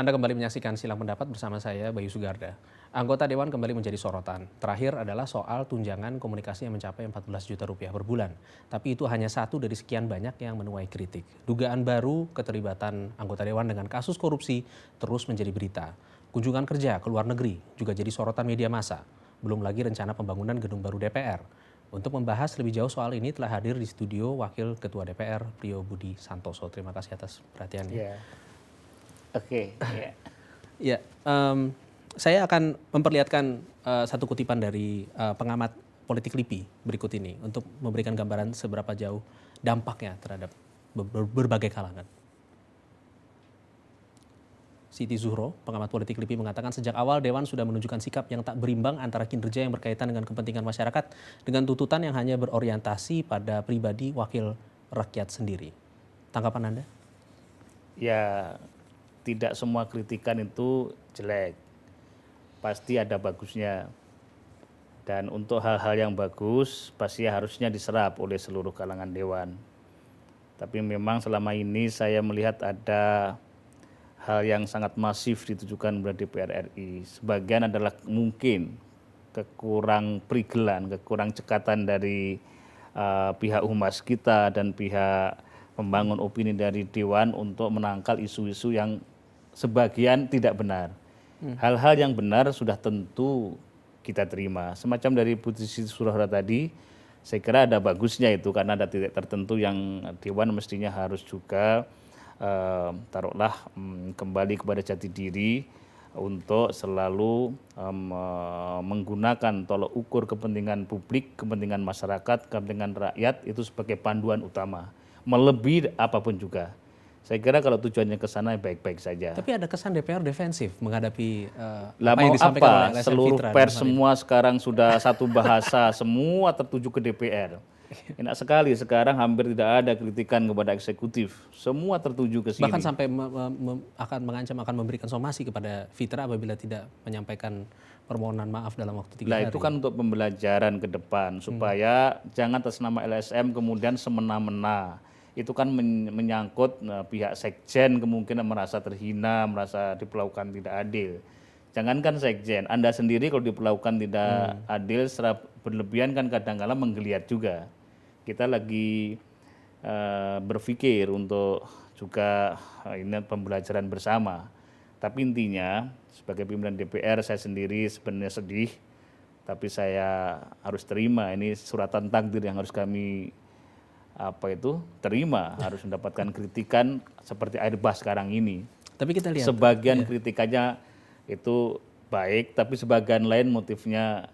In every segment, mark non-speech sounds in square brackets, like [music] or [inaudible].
Anda kembali menyaksikan silang pendapat bersama saya Bayu Sugarda. Anggota Dewan kembali menjadi sorotan. Terakhir adalah soal tunjangan komunikasi yang mencapai 14 juta rupiah per bulan. Tapi itu hanya satu dari sekian banyak yang menuai kritik. Dugaan baru keterlibatan anggota Dewan dengan kasus korupsi terus menjadi berita. Kunjungan kerja ke luar negeri juga jadi sorotan media massa. Belum lagi rencana pembangunan gedung baru DPR. Untuk membahas lebih jauh soal ini telah hadir di studio Wakil Ketua DPR Prio Budi Santoso. Terima kasih atas perhatiannya. Yeah. Oke. Okay, yeah. ya, um, saya akan memperlihatkan uh, satu kutipan dari uh, pengamat politik LIPI berikut ini untuk memberikan gambaran seberapa jauh dampaknya terhadap ber berbagai kalangan. Siti Zuhro, pengamat politik LIPI mengatakan sejak awal Dewan sudah menunjukkan sikap yang tak berimbang antara kinerja yang berkaitan dengan kepentingan masyarakat dengan tuntutan yang hanya berorientasi pada pribadi wakil rakyat sendiri. Tanggapan Anda? Ya, tidak semua kritikan itu jelek. Pasti ada bagusnya. Dan untuk hal-hal yang bagus pasti harusnya diserap oleh seluruh kalangan dewan. Tapi memang selama ini saya melihat ada hal yang sangat masif ditujukan kepada DPR RI. Sebagian adalah mungkin kekurang perigelan, kekurang cekatan dari uh, pihak humas kita dan pihak membangun opini dari dewan untuk menangkal isu-isu yang sebagian tidak benar. Hmm. Hal-hal hmm. yang benar sudah tentu kita terima. Semacam dari posisi Surahra tadi, saya kira ada bagusnya itu karena ada titik tertentu yang dewan mestinya harus juga uh, taruhlah um, kembali kepada jati diri untuk selalu um, menggunakan tolok ukur kepentingan publik, kepentingan masyarakat, kepentingan rakyat itu sebagai panduan utama, melebihi apapun juga. Saya kira kalau tujuannya ke sana baik-baik saja. Tapi ada kesan DPR defensif menghadapi uh, apa yang disampaikan apa? oleh Seluruh Fitra pers semua sekarang sudah satu bahasa, semua tertuju ke DPR. Enak sekali sekarang hampir tidak ada kritikan kepada eksekutif. Semua tertuju ke sini. Bahkan sampai me me akan mengancam akan memberikan somasi kepada Fitra apabila tidak menyampaikan permohonan maaf dalam waktu tiga nah, itu kan untuk pembelajaran ke depan hmm. supaya hmm. jangan atas nama LSM kemudian semena-mena. Itu kan menyangkut nah, pihak sekjen kemungkinan merasa terhina, merasa diperlakukan tidak adil. Jangankan sekjen, Anda sendiri kalau diperlakukan tidak hmm. adil secara berlebihan kan kadang-kala menggeliat juga kita lagi uh, berpikir untuk juga uh, ini pembelajaran bersama. Tapi intinya sebagai pimpinan DPR saya sendiri sebenarnya sedih, tapi saya harus terima ini suratan takdir yang harus kami apa itu terima harus mendapatkan kritikan seperti air bah sekarang ini. Tapi kita lihat sebagian ya. kritikannya itu baik, tapi sebagian lain motifnya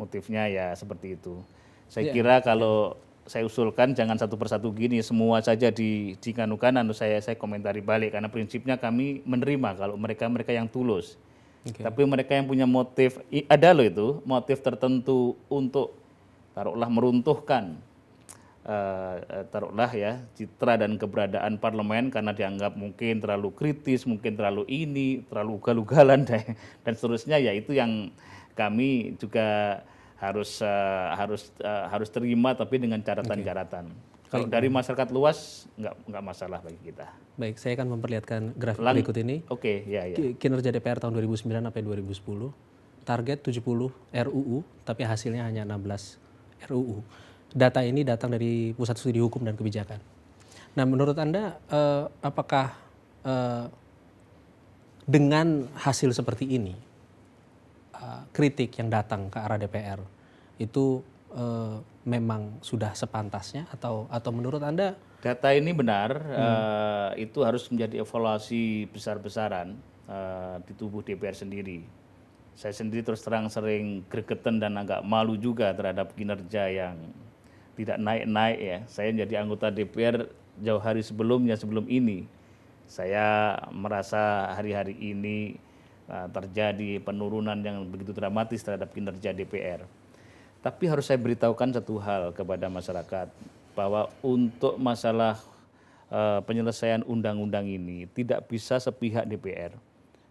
motifnya ya seperti itu. Saya ya. kira kalau saya usulkan jangan satu persatu gini semua saja di dikanukan anu saya saya komentari balik karena prinsipnya kami menerima kalau mereka mereka yang tulus okay. tapi mereka yang punya motif ada loh itu motif tertentu untuk taruhlah meruntuhkan uh, taruhlah ya citra dan keberadaan parlemen karena dianggap mungkin terlalu kritis mungkin terlalu ini terlalu ugal-ugalan [laughs] dan, dan seterusnya ya itu yang kami juga harus uh, harus uh, harus terima tapi dengan catatan-catatan Okay. Kalau dari masyarakat luas nggak nggak masalah bagi kita. Baik, saya akan memperlihatkan grafik Lang berikut ini. Oke, okay, ya ya. Kinerja DPR tahun 2009 sampai 2010. Target 70 RUU, tapi hasilnya hanya 16 RUU. Data ini datang dari Pusat Studi Hukum dan Kebijakan. Nah, menurut Anda eh, apakah eh, dengan hasil seperti ini kritik yang datang ke arah DPR itu e, memang sudah sepantasnya atau atau menurut Anda data ini benar hmm. e, itu harus menjadi evaluasi besar-besaran e, di tubuh DPR sendiri. Saya sendiri terus terang sering gregetan dan agak malu juga terhadap kinerja yang tidak naik-naik ya. Saya jadi anggota DPR jauh hari sebelumnya sebelum ini. Saya merasa hari-hari ini Eh, terjadi penurunan yang begitu dramatis terhadap kinerja DPR. Tapi harus saya beritahukan satu hal kepada masyarakat bahwa untuk masalah eh, penyelesaian undang-undang ini tidak bisa sepihak DPR.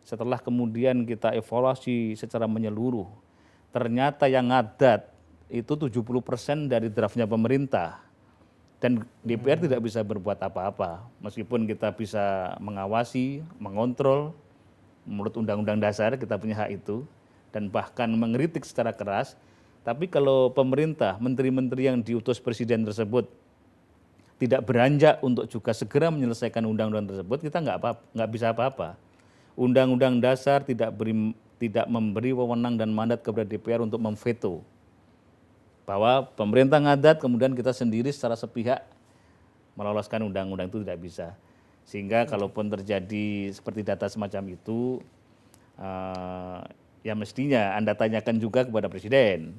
Setelah kemudian kita evaluasi secara menyeluruh, ternyata yang ngadat itu 70% dari draftnya pemerintah. Dan DPR hmm. tidak bisa berbuat apa-apa, meskipun kita bisa mengawasi, mengontrol, menurut undang-undang dasar kita punya hak itu dan bahkan mengkritik secara keras. Tapi kalau pemerintah, menteri-menteri yang diutus presiden tersebut tidak beranjak untuk juga segera menyelesaikan undang-undang tersebut, kita nggak apa nggak bisa apa-apa. Undang-undang dasar tidak beri tidak memberi wewenang dan mandat kepada DPR untuk memveto bahwa pemerintah ngadat kemudian kita sendiri secara sepihak meloloskan undang-undang itu tidak bisa. Sehingga kalaupun terjadi seperti data semacam itu, uh, ya mestinya Anda tanyakan juga kepada Presiden.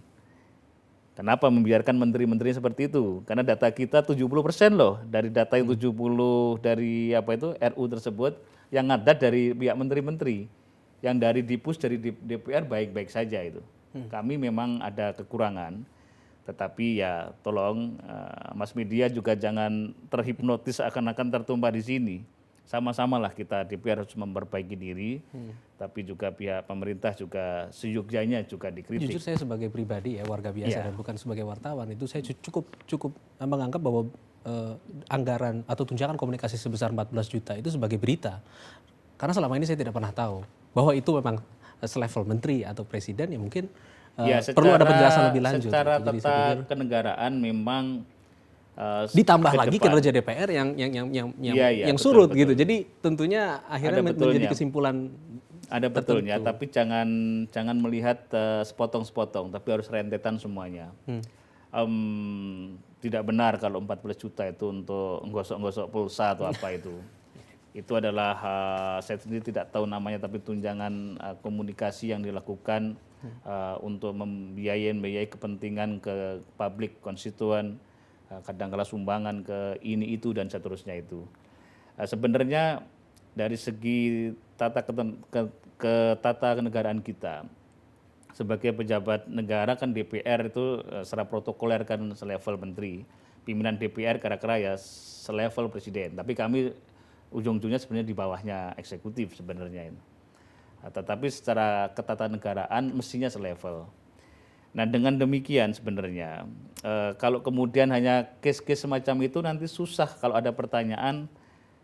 Kenapa membiarkan menteri-menteri seperti itu? Karena data kita 70% loh dari data yang 70 hmm. dari apa itu RU tersebut yang ada dari pihak menteri-menteri yang dari Dipus dari DPR baik-baik saja itu. Hmm. Kami memang ada kekurangan tetapi ya tolong uh, eh, Mas Media juga jangan terhipnotis akan-akan tertumpah di sini. sama sama lah kita DPR harus memperbaiki diri, hmm. tapi juga pihak pemerintah juga seyogyanya juga dikritik. Jujur saya sebagai pribadi ya warga biasa yeah. dan bukan sebagai wartawan itu saya cukup cukup eh, menganggap bahwa uh, anggaran atau tunjangan komunikasi sebesar 14 juta itu sebagai berita. Karena selama ini saya tidak pernah tahu bahwa itu memang selevel menteri atau presiden ya mungkin uh, ya, secara, perlu ada penjelasan lebih lanjut. Gitu. Secara gitu. tata kenegaraan memang uh, ditambah lagi depan. kinerja DPR yang yang yang yang yang, ya, ya, yang surut betul. gitu. Jadi tentunya akhirnya ada menjadi kesimpulan ada betulnya, tertentu. tapi jangan jangan melihat sepotong eh, sepotong-sepotong, tapi harus rentetan semuanya. Hmm. Um, tidak benar kalau 14 juta itu untuk gosok-gosok pulsa atau [laughs] apa itu. itu adalah uh, saya sendiri tidak tahu namanya tapi tunjangan uh, komunikasi yang dilakukan Hmm. uh, untuk membiayai-biayai kepentingan ke publik konstituen, uh, kadangkala sumbangan ke ini itu dan seterusnya itu. Uh, sebenarnya dari segi tata keten, ke, ke tata kenegaraan kita sebagai pejabat negara kan DPR itu uh, secara protokoler kan selevel menteri, pimpinan DPR kira-kira ya selevel presiden. Tapi kami ujung-ujungnya sebenarnya di bawahnya eksekutif sebenarnya ini. Nah, tetapi secara ketatanegaraan mestinya selevel. Nah dengan demikian sebenarnya e, kalau kemudian hanya case-case semacam itu nanti susah kalau ada pertanyaan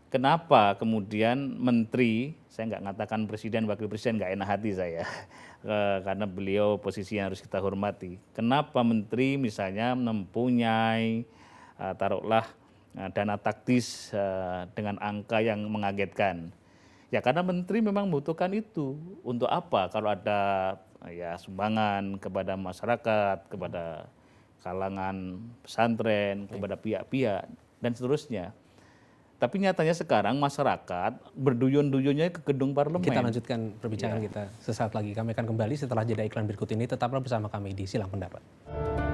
kenapa kemudian menteri saya nggak mengatakan presiden wakil presiden nggak enak hati saya [laughs] e, karena beliau posisi yang harus kita hormati. Kenapa menteri misalnya mempunyai e, taruhlah dana taktis dengan angka yang mengagetkan Ya karena menteri memang membutuhkan itu. Untuk apa? Kalau ada ya sumbangan kepada masyarakat, kepada kalangan pesantren, kepada pihak-pihak dan seterusnya. Tapi nyatanya sekarang masyarakat berduyun-duyunnya ke gedung parlemen. Kita lanjutkan perbincangan ya. kita sesaat lagi. Kami akan kembali setelah jeda iklan berikut ini. Tetaplah bersama kami di Silang Pendapat.